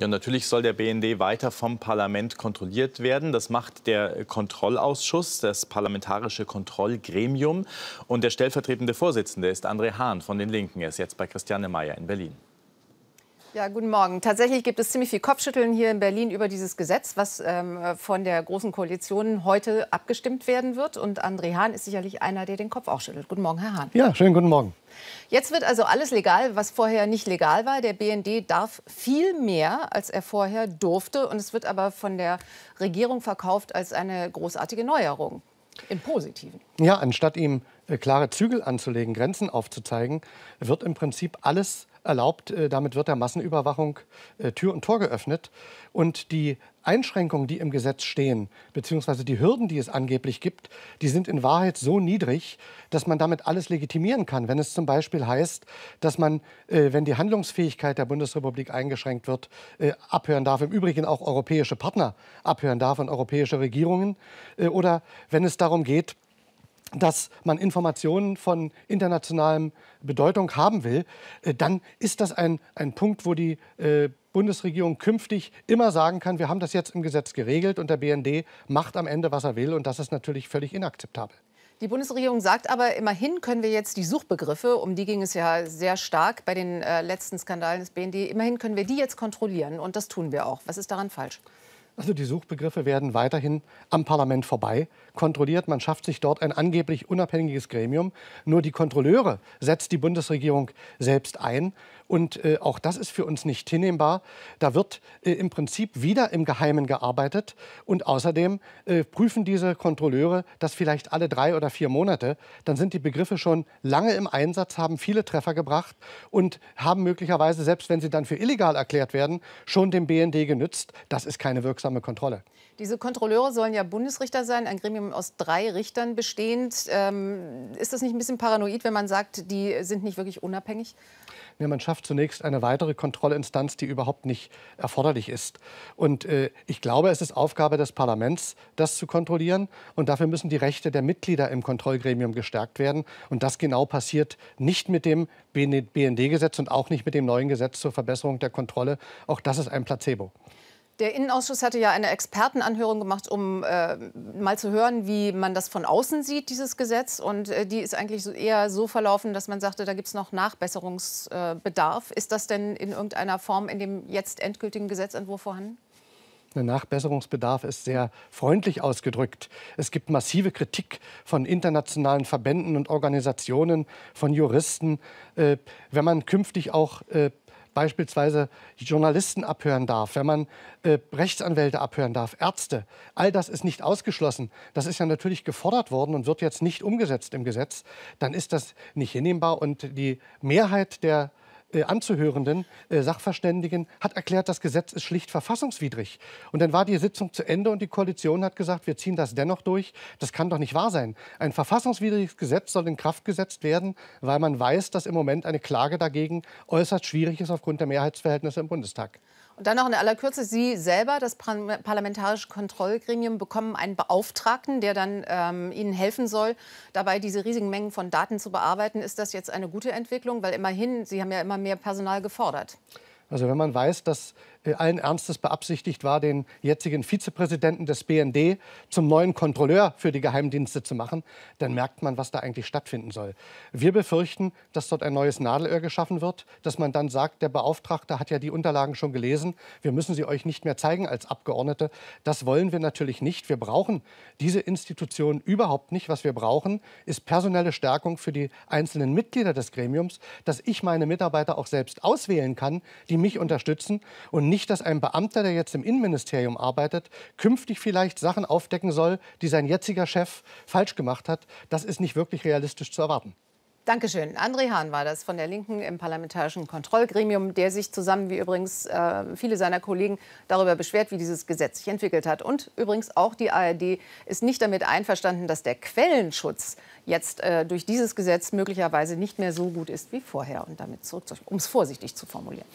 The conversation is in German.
Ja, natürlich soll der BND weiter vom Parlament kontrolliert werden. Das macht der Kontrollausschuss, das Parlamentarische Kontrollgremium. Und der stellvertretende Vorsitzende ist André Hahn von den Linken. Er ist jetzt bei Christiane Mayer in Berlin. Ja, guten Morgen. Tatsächlich gibt es ziemlich viel Kopfschütteln hier in Berlin über dieses Gesetz, was ähm, äh, von der Großen Koalition heute abgestimmt werden wird. Und André Hahn ist sicherlich einer, der den Kopf auch schüttelt. Guten Morgen, Herr Hahn. Ja, schönen guten Morgen. Jetzt wird also alles legal, was vorher nicht legal war. Der BND darf viel mehr, als er vorher durfte. Und es wird aber von der Regierung verkauft als eine großartige Neuerung. Im Positiven. Ja, anstatt ihm äh, klare Zügel anzulegen, Grenzen aufzuzeigen, wird im Prinzip alles erlaubt. Äh, damit wird der Massenüberwachung äh, Tür und Tor geöffnet. Und die Einschränkungen, die im Gesetz stehen, beziehungsweise die Hürden, die es angeblich gibt, die sind in Wahrheit so niedrig, dass man damit alles legitimieren kann. Wenn es zum Beispiel heißt, dass man, äh, wenn die Handlungsfähigkeit der Bundesrepublik eingeschränkt wird, abhören darf, im Übrigen auch europäische Partner abhören darf und europäische Regierungen, äh, oder wenn es darum geht, dass man Informationen von internationalem Bedeutung haben will, äh, dann ist das ein, ein Punkt, wo die äh, Bundesregierung künftig immer sagen kann, wir haben das jetzt im Gesetz geregelt und der BND macht am Ende, was er will. Und das ist natürlich völlig inakzeptabel. Die Bundesregierung sagt aber, immerhin können wir jetzt die Suchbegriffe, um die ging es ja sehr stark bei den äh, letzten Skandalen des BND, immerhin können wir die jetzt kontrollieren. Und das tun wir auch. Was ist daran falsch? Also die Suchbegriffe werden weiterhin am Parlament vorbei kontrolliert. Man schafft sich dort ein angeblich unabhängiges Gremium. Nur die Kontrolleure setzt die Bundesregierung selbst ein. Und äh, auch das ist für uns nicht hinnehmbar. Da wird äh, im Prinzip wieder im Geheimen gearbeitet. Und außerdem äh, prüfen diese Kontrolleure das vielleicht alle drei oder vier Monate. Dann sind die Begriffe schon lange im Einsatz, haben viele Treffer gebracht und haben möglicherweise, selbst wenn sie dann für illegal erklärt werden, schon dem BND genützt. Das ist keine wirksame wirksame Kontrolle. Diese Kontrolleure sollen ja Bundesrichter sein, ein Gremium aus drei Richtern bestehend. Ähm, ist das nicht ein bisschen paranoid, wenn man sagt, die sind nicht wirklich unabhängig? Ja, man schafft zunächst eine weitere Kontrollinstanz, die überhaupt nicht erforderlich ist. Und äh, ich glaube, es ist Aufgabe des Parlaments, das zu kontrollieren. Und dafür müssen die Rechte der Mitglieder im Kontrollgremium gestärkt werden. Und das genau passiert nicht mit dem BND-Gesetz und auch nicht mit dem neuen Gesetz zur Verbesserung der Kontrolle. Auch das ist ein Placebo. Der Innenausschuss hatte ja eine Expertenanhörung gemacht, um äh, mal zu hören, wie man das von außen sieht, dieses Gesetz. Und äh, die ist eigentlich so eher so verlaufen, dass man sagte, da gibt es noch Nachbesserungsbedarf. Äh, ist das denn in irgendeiner Form in dem jetzt endgültigen Gesetzentwurf vorhanden? Der Nachbesserungsbedarf ist sehr freundlich ausgedrückt. Es gibt massive Kritik von internationalen Verbänden und Organisationen, von Juristen. Äh, wenn man künftig auch äh, beispielsweise Journalisten abhören darf, wenn man äh, Rechtsanwälte abhören darf, Ärzte. All das ist nicht ausgeschlossen. Das ist ja natürlich gefordert worden und wird jetzt nicht umgesetzt im Gesetz. Dann ist das nicht hinnehmbar. Und die Mehrheit der äh, äh, anzuhörenden äh, Sachverständigen hat erklärt, das Gesetz ist schlicht verfassungswidrig. Und dann war die Sitzung zu Ende und die Koalition hat gesagt, wir ziehen das dennoch durch. Das kann doch nicht wahr sein. Ein verfassungswidriges Gesetz soll in Kraft gesetzt werden, weil man weiß, dass im Moment eine Klage dagegen äußerst schwierig ist aufgrund der Mehrheitsverhältnisse im Bundestag. Und dann noch in aller Kürze, Sie selber, das Parlamentarische Kontrollgremium, bekommen einen Beauftragten, der dann ähm, Ihnen helfen soll, dabei diese riesigen Mengen von Daten zu bearbeiten. Ist das jetzt eine gute Entwicklung? Weil immerhin, Sie haben ja immer mehr Personal gefordert? Also wenn man weiß, dass äh, allen Ernstes beabsichtigt war, den jetzigen Vizepräsidenten des BND zum neuen Kontrolleur für die Geheimdienste zu machen, dann merkt man, was da eigentlich stattfinden soll. Wir befürchten, dass dort ein neues Nadelöhr geschaffen wird, dass man dann sagt, der Beauftragte hat ja die Unterlagen schon gelesen, wir müssen sie euch nicht mehr zeigen als Abgeordnete. Das wollen wir natürlich nicht. Wir brauchen diese Institution überhaupt nicht. Was wir brauchen, ist personelle Stärkung für die einzelnen Mitglieder des Gremiums, dass ich meine Mitarbeiter auch selbst auswählen kann, die mich unterstützen und nicht nicht, dass ein Beamter, der jetzt im Innenministerium arbeitet, künftig vielleicht Sachen aufdecken soll, die sein jetziger Chef falsch gemacht hat. Das ist nicht wirklich realistisch zu erwarten. Dankeschön. André Hahn war das von der Linken im Parlamentarischen Kontrollgremium, der sich zusammen, wie übrigens äh, viele seiner Kollegen, darüber beschwert, wie dieses Gesetz sich entwickelt hat. Und übrigens auch die ARD ist nicht damit einverstanden, dass der Quellenschutz jetzt äh, durch dieses Gesetz möglicherweise nicht mehr so gut ist wie vorher. Und damit zurück, um es vorsichtig zu formulieren.